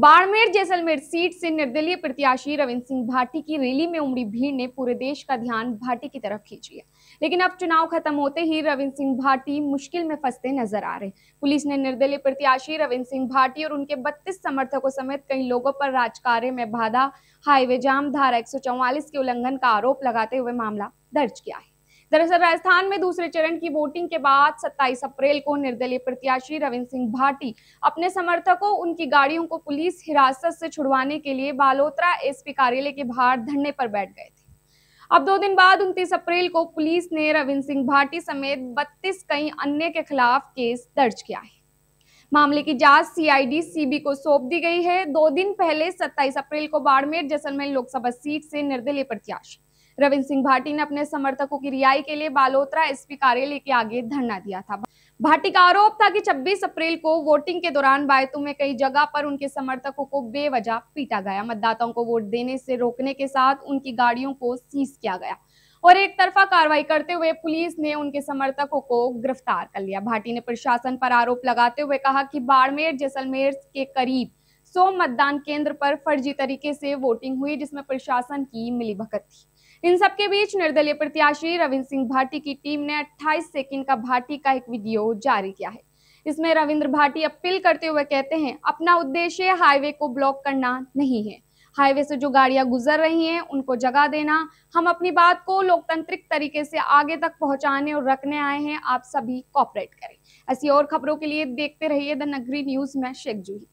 Barmer Jaisalmer seat से निर्दलीय प्रत्याशी रविंद्र सिंह भाटी की रैली में उमड़ी भीड़ ने पूरे देश का ध्यान भाटी की तरफ खींच लिया लेकिन अब चुनाव खत्म होते ही रविंद्र सिंह भाटी मुश्किल में फंसते नजर आ रहे पुलिस ने निर्दलीय प्रत्याशी रविंद्र सिंह भाटी और उनके बत्तीस समर्थकों समेत कई लोगों पर राजकार्य में बाधा हाईवे जाम धारा एक के उल्लंघन का आरोप लगाते हुए मामला दर्ज किया है दरअसल राजस्थान में दूसरे चरण की वोटिंग के बाद 27 अप्रैल को निर्दलीय प्रत्याशी रविंद्र सिंह भाटी अपने समर्थकों उनकी गाड़ियों को पुलिस हिरासत से छुड़वाने के लिए बालोत्रा एसपी कार्यालय के बाहर धरने पर बैठ गए थे अब दो दिन बाद 29 अप्रैल को पुलिस ने रविंद्र सिंह भाटी समेत बत्तीस कई अन्य के खिलाफ केस दर्ज किया है मामले की जांच सीआईडी सीबी को सौंप दी गई है दो दिन पहले 27 अप्रैल को बाड़मेर जैसलमेर लोकसभा सीट से निर्दलीय प्रत्याशी रविंद्र सिंह भाटी ने अपने समर्थकों की रिहाई के लिए बालोतरा एसपी कार्यालय के आगे धरना दिया था भाटी का आरोप था कि 26 अप्रैल को वोटिंग के दौरान बायतू में कई जगह पर उनके समर्थकों को बेवजह पीटा गया मतदाताओं को वोट देने से रोकने के साथ उनकी गाड़ियों को सीज किया गया और एक तरफा कार्रवाई करते हुए पुलिस ने उनके समर्थकों को गिरफ्तार कर लिया भाटी ने प्रशासन पर आरोप लगाते हुए कहा कि बाड़मेर जैसलमेर के करीब सो मतदान केंद्र पर फर्जी तरीके से वोटिंग हुई जिसमें प्रशासन की मिलीभगत थी इन सबके बीच निर्दलीय प्रत्याशी रविंद्र सिंह भाटी की टीम ने 28 सेकंड का भाटी का एक वीडियो जारी किया है इसमें रविंद्र भाटी अपील करते हुए कहते हैं अपना उद्देश्य हाईवे को ब्लॉक करना नहीं है हाईवे से जो गाड़ियां गुजर रही हैं उनको जगह देना हम अपनी बात को लोकतांत्रिक तरीके से आगे तक पहुंचाने और रखने आए हैं आप सभी कॉपरेट करें ऐसी और खबरों के लिए देखते रहिए द नगरी न्यूज में शेख जूही